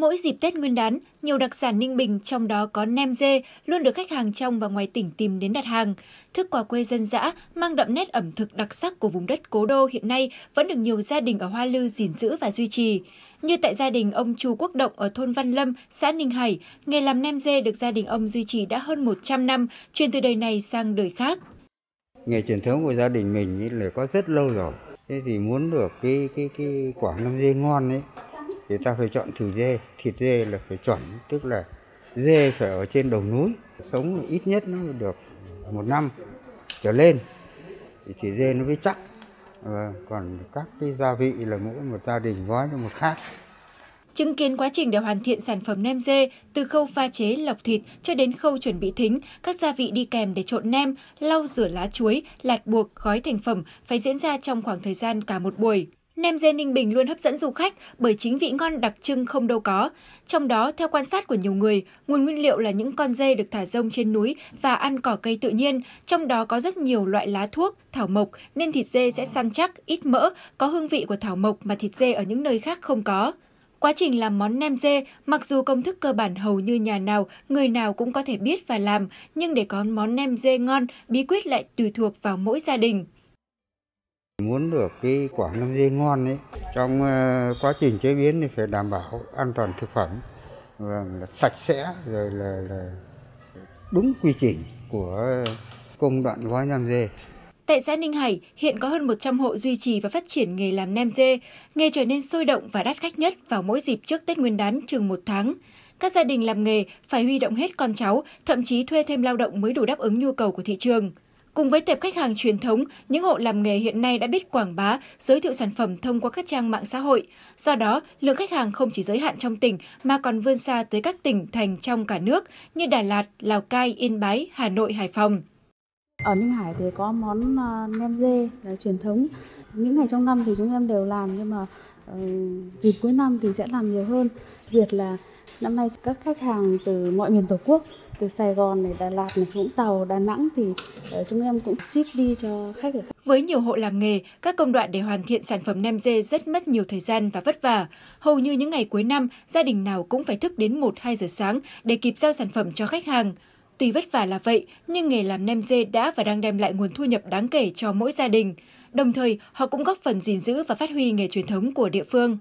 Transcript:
Mỗi dịp Tết Nguyên đán, nhiều đặc sản Ninh Bình trong đó có nem dê luôn được khách hàng trong và ngoài tỉnh tìm đến đặt hàng. Thức quà quê dân dã mang đậm nét ẩm thực đặc sắc của vùng đất cố đô hiện nay vẫn được nhiều gia đình ở Hoa Lư gìn giữ và duy trì. Như tại gia đình ông Chu Quốc Động ở thôn Văn Lâm, xã Ninh Hải, nghề làm nem dê được gia đình ông duy trì đã hơn 100 năm, truyền từ đời này sang đời khác. Nghề truyền thống của gia đình mình là có rất lâu rồi. Thế thì muốn được cái cái cái quả nem dê ngon ấy thì ta phải chọn thịt dê thịt dê là phải chuẩn tức là dê phải ở trên đầu núi sống ít nhất nó được một năm trở lên thì thịt dê nó mới chắc và ờ, còn các cái gia vị là mỗi một gia đình gói cho một khác chứng kiến quá trình để hoàn thiện sản phẩm nem dê từ khâu pha chế lọc thịt cho đến khâu chuẩn bị thính các gia vị đi kèm để trộn nem lau rửa lá chuối lạt buộc gói thành phẩm phải diễn ra trong khoảng thời gian cả một buổi nem dê Ninh Bình luôn hấp dẫn du khách bởi chính vị ngon đặc trưng không đâu có. Trong đó, theo quan sát của nhiều người, nguồn nguyên liệu là những con dê được thả rông trên núi và ăn cỏ cây tự nhiên, trong đó có rất nhiều loại lá thuốc, thảo mộc nên thịt dê sẽ săn chắc, ít mỡ, có hương vị của thảo mộc mà thịt dê ở những nơi khác không có. Quá trình làm món nem dê, mặc dù công thức cơ bản hầu như nhà nào, người nào cũng có thể biết và làm, nhưng để có món nem dê ngon, bí quyết lại tùy thuộc vào mỗi gia đình. Muốn được cái quả năm dê ngon ấy, trong ờ, quá trình chế biến thì phải đảm bảo an toàn thực phẩm, và sạch sẽ rồi là, là đúng quy trình của công đoạn gói nam dê. Tại xã Ninh Hải, hiện có hơn 100 hộ duy trì và phát triển nghề làm nem dê. Nghề trở nên sôi động và đắt khách nhất vào mỗi dịp trước Tết Nguyên đán chừng một tháng. Các gia đình làm nghề phải huy động hết con cháu, thậm chí thuê thêm lao động mới đủ đáp ứng nhu cầu của thị trường. Cùng với tệp khách hàng truyền thống, những hộ làm nghề hiện nay đã biết quảng bá, giới thiệu sản phẩm thông qua các trang mạng xã hội. Do đó, lượng khách hàng không chỉ giới hạn trong tỉnh mà còn vươn xa tới các tỉnh thành trong cả nước như Đà Lạt, Lào Cai, Yên Bái, Hà Nội, Hải Phòng. Ở Ninh Hải thì có món à, nem dê là truyền thống. Những ngày trong năm thì chúng em đều làm nhưng mà ờ, dịp cuối năm thì sẽ làm nhiều hơn. Việc là năm nay các khách hàng từ mọi miền Tổ quốc từ Sài Gòn này, Đà Lạt này, Vũng Tàu, Đà Nẵng thì ờ, chúng em cũng ship đi cho khách ở với nhiều hộ làm nghề, các công đoạn để hoàn thiện sản phẩm nem dê rất mất nhiều thời gian và vất vả. Hầu như những ngày cuối năm, gia đình nào cũng phải thức đến 1-2 giờ sáng để kịp giao sản phẩm cho khách hàng. Tuy vất vả là vậy, nhưng nghề làm nem dê đã và đang đem lại nguồn thu nhập đáng kể cho mỗi gia đình. Đồng thời, họ cũng góp phần gìn giữ và phát huy nghề truyền thống của địa phương.